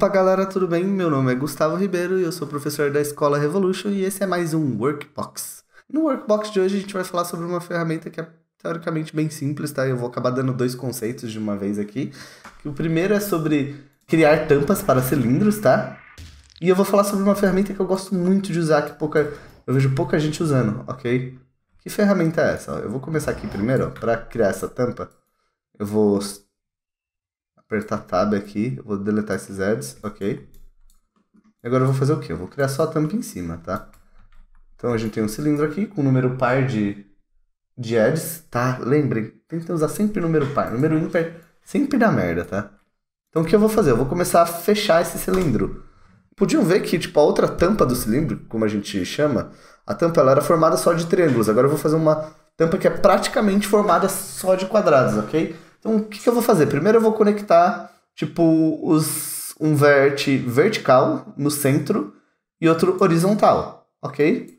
Opa, galera, tudo bem? Meu nome é Gustavo Ribeiro e eu sou professor da Escola Revolution e esse é mais um Workbox. No Workbox de hoje a gente vai falar sobre uma ferramenta que é teoricamente bem simples, tá? Eu vou acabar dando dois conceitos de uma vez aqui. O primeiro é sobre criar tampas para cilindros, tá? E eu vou falar sobre uma ferramenta que eu gosto muito de usar, que pouca, eu vejo pouca gente usando, ok? Que ferramenta é essa? Eu vou começar aqui primeiro, para criar essa tampa. Eu vou apertar tab aqui, vou deletar esses ads, ok. Agora eu vou fazer o que? Eu vou criar só a tampa em cima, tá? Então a gente tem um cilindro aqui com um número par de, de ads, tá? Lembrem, tenta usar sempre número par. Número ímpar sempre dá merda, tá? Então o que eu vou fazer? Eu vou começar a fechar esse cilindro. Podiam ver que tipo, a outra tampa do cilindro, como a gente chama, a tampa ela era formada só de triângulos. Agora eu vou fazer uma tampa que é praticamente formada só de quadrados, ok? Então, o que, que eu vou fazer? Primeiro eu vou conectar, tipo, os, um vert vertical no centro e outro horizontal, ok?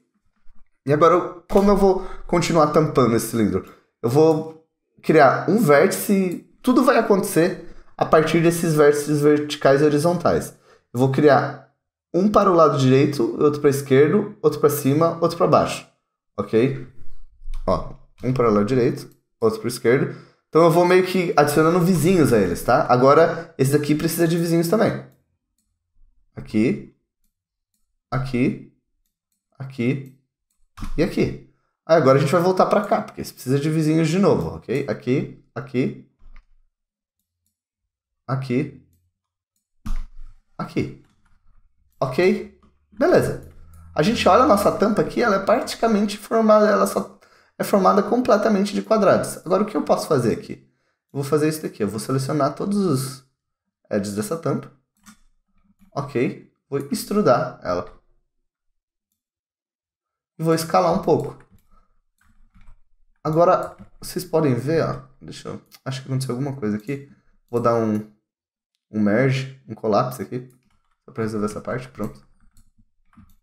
E agora, como eu vou continuar tampando esse cilindro? Eu vou criar um vértice, tudo vai acontecer a partir desses vértices verticais e horizontais. Eu vou criar um para o lado direito, outro para esquerdo, outro para cima, outro para baixo, ok? Ó, um para o lado direito, outro para o esquerdo, então eu vou meio que adicionando vizinhos a eles, tá? Agora, esse daqui precisa de vizinhos também. Aqui, aqui, aqui e aqui. Aí agora a gente vai voltar para cá, porque isso precisa de vizinhos de novo, ok? Aqui, aqui, aqui, aqui. Ok? Beleza. A gente olha a nossa tampa aqui, ela é praticamente formada, ela só é formada completamente de quadrados. Agora, o que eu posso fazer aqui? Vou fazer isso daqui. Eu vou selecionar todos os edges dessa tampa. Ok. Vou extrudar ela. E vou escalar um pouco. Agora, vocês podem ver, ó. Deixa eu... Acho que aconteceu alguma coisa aqui. Vou dar um, um merge, um colapso aqui. Só pra resolver essa parte. Pronto.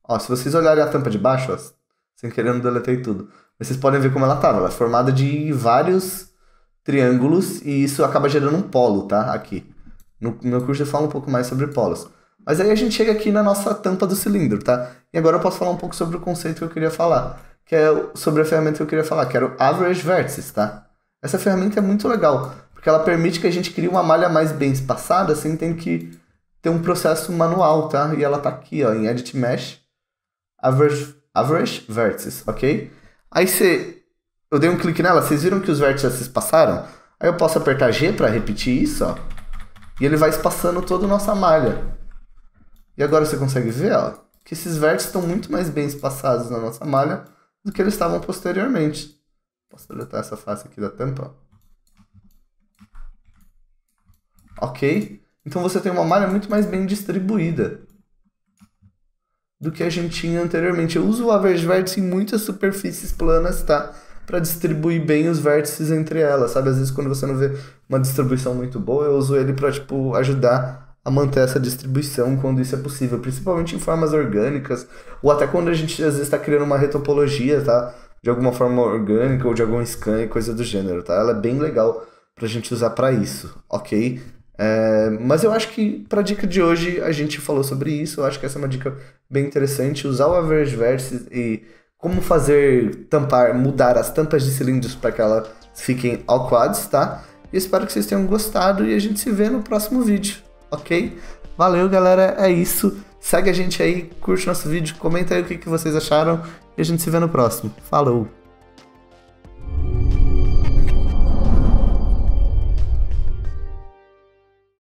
Ó, se vocês olharem a tampa de baixo, ó, sem querer querendo deletei tudo. Mas vocês podem ver como ela estava. Ela é formada de vários triângulos e isso acaba gerando um polo, tá? Aqui. No meu curso eu falo um pouco mais sobre polos. Mas aí a gente chega aqui na nossa tampa do cilindro, tá? E agora eu posso falar um pouco sobre o conceito que eu queria falar, que é sobre a ferramenta que eu queria falar, que era o Average Vertices, tá? Essa ferramenta é muito legal, porque ela permite que a gente crie uma malha mais bem espaçada, sem ter que ter um processo manual, tá? E ela tá aqui, ó, em Edit Mesh, Average average vertices, ok? Aí você, eu dei um clique nela, vocês viram que os vértices passaram? Aí eu posso apertar G para repetir isso, ó. E ele vai espaçando toda a nossa malha. E agora você consegue ver, ó, que esses vértices estão muito mais bem espaçados na nossa malha do que eles estavam posteriormente. Posso deletar essa face aqui da tampa, Ok? Então você tem uma malha muito mais bem distribuída do que a gente tinha anteriormente. Eu uso o average vértice em muitas superfícies planas, tá? Para distribuir bem os vértices entre elas, sabe? Às vezes quando você não vê uma distribuição muito boa, eu uso ele para tipo ajudar a manter essa distribuição quando isso é possível, principalmente em formas orgânicas, ou até quando a gente às vezes está criando uma retopologia, tá? De alguma forma orgânica ou de algum scan e coisa do gênero, tá? Ela é bem legal pra gente usar para isso, ok? É, mas eu acho que para a dica de hoje a gente falou sobre isso. Eu acho que essa é uma dica bem interessante. Usar o average versus e como fazer tampar, mudar as tampas de cilindros para que elas fiquem ao quadros, tá? E espero que vocês tenham gostado e a gente se vê no próximo vídeo, ok? Valeu, galera. É isso. Segue a gente aí, curte nosso vídeo, comenta aí o que, que vocês acharam e a gente se vê no próximo. Falou!